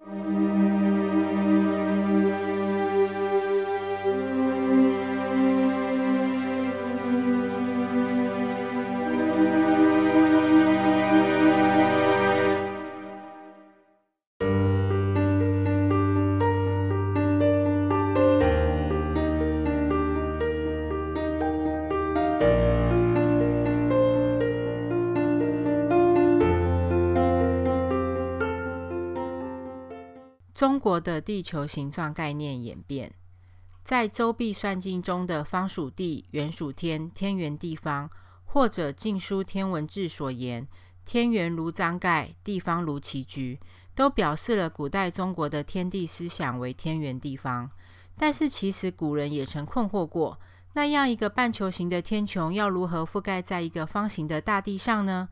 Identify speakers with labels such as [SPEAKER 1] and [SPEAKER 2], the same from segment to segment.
[SPEAKER 1] Música 中国的地球形状概念演变，在周必算经中的“方属地，原属天”，“天圆地方”或者《晋书天文志》所言“天圆如张盖，地方如棋局”，都表示了古代中国的天地思想为“天圆地方”。但是，其实古人也曾困惑过：那样一个半球形的天穹，要如何覆盖在一个方形的大地上呢？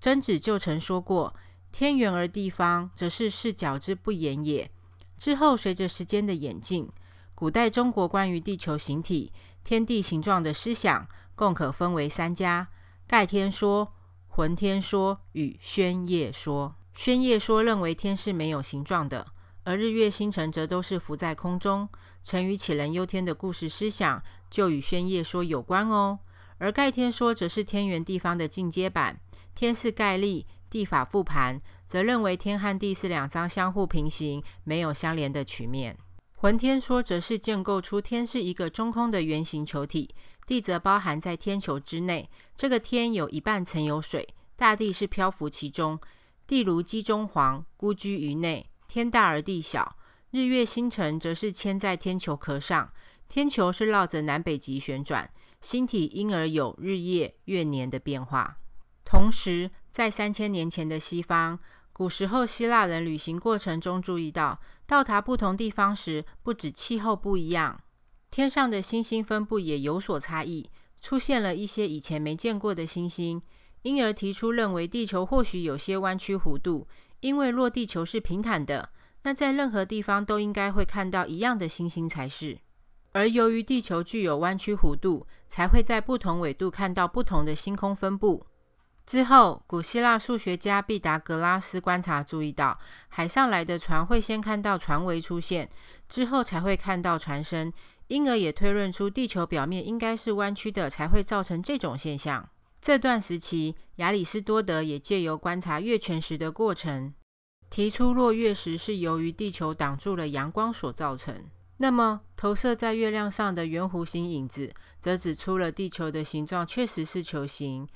[SPEAKER 1] 曾子就曾说过。天圆而地方，则是视角之不言也。之后，随着时间的演进，古代中国关于地球形体、天地形状的思想，共可分为三家：盖天说、浑天说与宣夜说。宣夜说认为天是没有形状的，而日月星辰则都是浮在空中。成语“杞人忧天”的故事思想就与宣夜说有关哦。而盖天说则是天圆地方的进阶版，天是盖立，地法复盘则认为，天和地是两张相互平行、没有相连的曲面。浑天说则是建构出天是一个中空的圆形球体，地则包含在天球之内。这个天有一半曾有水，大地是漂浮其中。地如鸡中黄，孤居于内。天大而地小，日月星辰则是牵在天球壳上。天球是绕着南北极旋转，星体因而有日夜月年的变化。同时，在三千年前的西方，古时候希腊人旅行过程中注意到，到达不同地方时，不止气候不一样，天上的星星分布也有所差异，出现了一些以前没见过的星星，因而提出认为地球或许有些弯曲弧度，因为落地球是平坦的，那在任何地方都应该会看到一样的星星才是，而由于地球具有弯曲弧度，才会在不同纬度看到不同的星空分布。之后，古希腊数学家毕达哥拉斯观察注意到，海上来的船会先看到船桅出现，之后才会看到船身，因而也推论出地球表面应该是弯曲的，才会造成这种现象。这段时期，亚里士多德也借由观察月全食的过程，提出落月时是由于地球挡住了阳光所造成。那么，投射在月亮上的圆弧形影子，则指出了地球的形状确实是球形。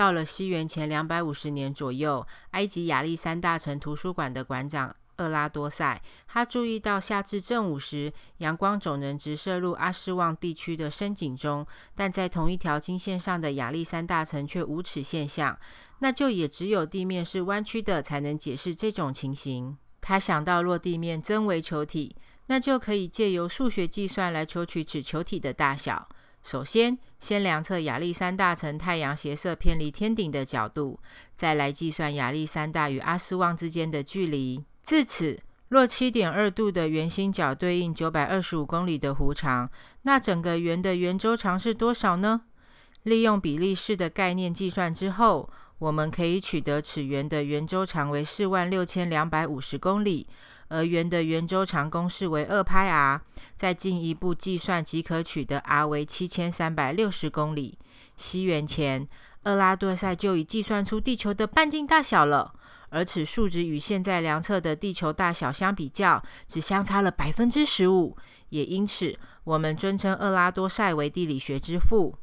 [SPEAKER 1] 到了西元前两百五十年左右，埃及亚历山大城图书馆的馆长厄拉多塞，他注意到夏至正午时，阳光总能直射入阿斯旺地区的深井中，但在同一条经线上的亚历山大城却无此现象。那就也只有地面是弯曲的，才能解释这种情形。他想到，落地面真为球体，那就可以借由数学计算来求取此球体的大小。首先，先量测亚历山大城太阳斜射偏离天顶的角度，再来计算亚历山大与阿斯旺之间的距离。至此，若七点二度的圆心角对应九百二十五公里的弧长，那整个圆的圆周长是多少呢？利用比例式的概念计算之后，我们可以取得此圆的圆周长为四万六千两百五十公里，而圆的圆周长公式为二派 r。再进一步计算，即可取得 r 为七千三百六十公里。西元前，厄拉多塞就已计算出地球的半径大小了，而此数值与现在量测的地球大小相比较，只相差了百分之十五。也因此，我们尊称厄拉多塞为地理学之父。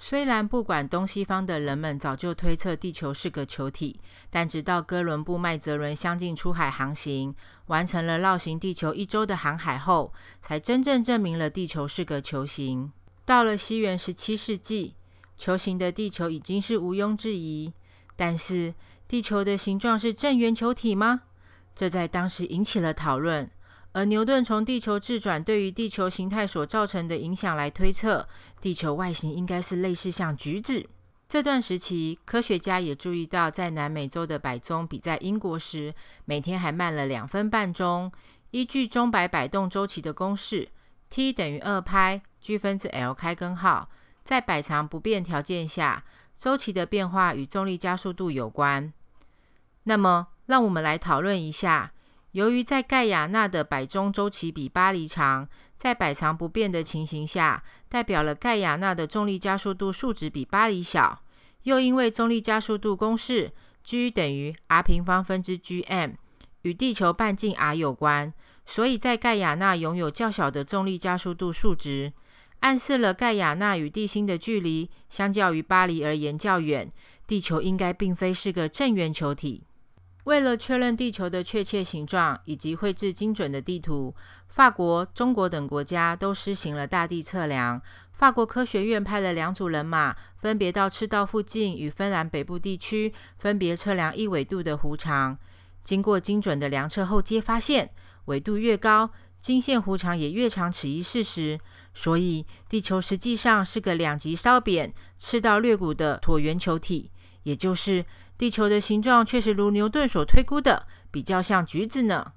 [SPEAKER 1] 虽然不管东西方的人们早就推测地球是个球体，但直到哥伦布、麦哲伦相继出海航行，完成了绕行地球一周的航海后，才真正证明了地球是个球形。到了西元十七世纪，球形的地球已经是毋庸置疑。但是，地球的形状是正圆球体吗？这在当时引起了讨论。而牛顿从地球自转对于地球形态所造成的影响来推测，地球外形应该是类似像橘子。这段时期，科学家也注意到，在南美洲的摆钟比在英国时每天还慢了两分半钟。依据钟摆摆动周期的公式，T 等于二拍 g 分之 l 开根号，在摆长不变条件下，周期的变化与重力加速度有关。那么，让我们来讨论一下。由于在盖亚纳的摆钟周期比巴黎长，在摆长不变的情形下，代表了盖亚纳的重力加速度数值比巴黎小。又因为重力加速度公式 g 等于 r 平方分之 G M 与地球半径 r 有关，所以在盖亚纳拥有较小的重力加速度数值，暗示了盖亚纳与地心的距离相较于巴黎而言较远。地球应该并非是个正圆球体。为了确认地球的确切形状以及绘制精准的地图，法国、中国等国家都施行了大地测量。法国科学院派了两组人马，分别到赤道附近与芬兰北部地区，分别测量一纬度的弧长。经过精准的量测后，接发现纬度越高，经线弧长也越长，此一事实，所以地球实际上是个两极稍扁、赤道略鼓的椭圆球体。也就是地球的形状确实如牛顿所推估的，比较像橘子呢。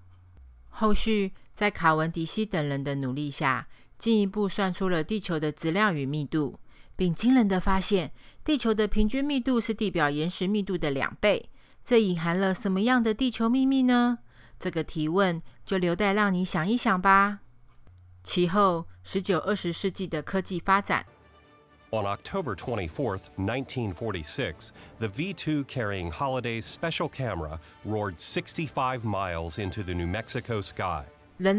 [SPEAKER 1] 后续在卡文迪西等人的努力下，进一步算出了地球的质量与密度，并惊人的发现，地球的平均密度是地表岩石密度的两倍。这隐含了什么样的地球秘密呢？这个提问就留待让你想一想吧。其后，十九二十世纪的科技发展。On October 24, 1946, the V-2 carrying Holliday's special camera roared 65 miles into the New Mexico sky. Never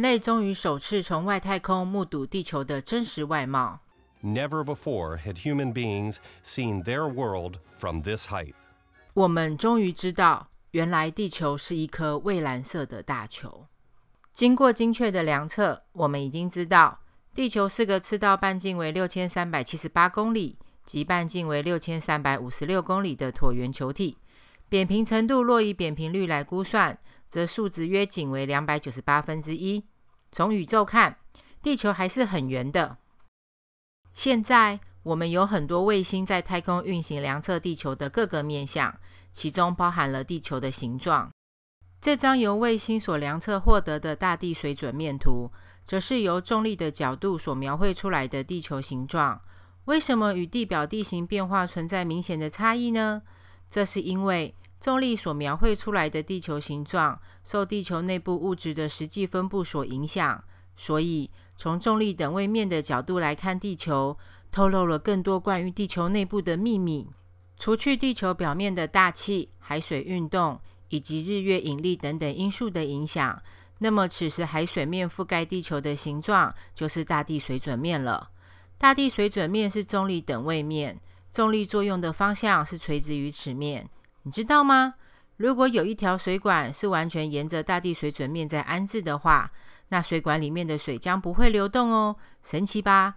[SPEAKER 1] before had human beings seen their world from this height. 我们终于知道，原来地球是一颗蔚蓝色的大球。经过精确的量测，我们已经知道地球是个赤道半径为六千三百七十八公里、及半径为六千三百五十六公里的椭圆球体，扁平程度若以扁平率来估算，则数值约仅为两百九十八分之一。从宇宙看，地球还是很圆的。现在我们有很多卫星在太空运行，量测地球的各个面相，其中包含了地球的形状。这张由卫星所量测获得的大地水准面图。则是由重力的角度所描绘出来的地球形状，为什么与地表地形变化存在明显的差异呢？这是因为重力所描绘出来的地球形状受地球内部物质的实际分布所影响，所以从重力等位面的角度来看，地球透露了更多关于地球内部的秘密。除去地球表面的大气、海水运动以及日月引力等等因素的影响。那么，此时海水面覆盖地球的形状就是大地水准面了。大地水准面是重力等位面，重力作用的方向是垂直于此面。你知道吗？如果有一条水管是完全沿着大地水准面在安置的话，那水管里面的水将不会流动哦，神奇吧？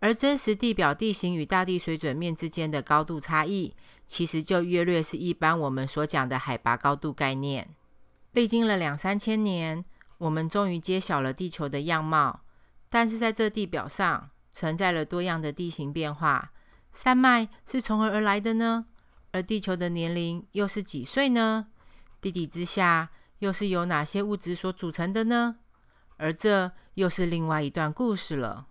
[SPEAKER 1] 而真实地表地形与大地水准面之间的高度差异，其实就约略是一般我们所讲的海拔高度概念。历经了两三千年。我们终于揭晓了地球的样貌，但是在这地表上存在了多样的地形变化。山脉是从何而来的呢？而地球的年龄又是几岁呢？地底之下又是由哪些物质所组成的呢？而这又是另外一段故事了。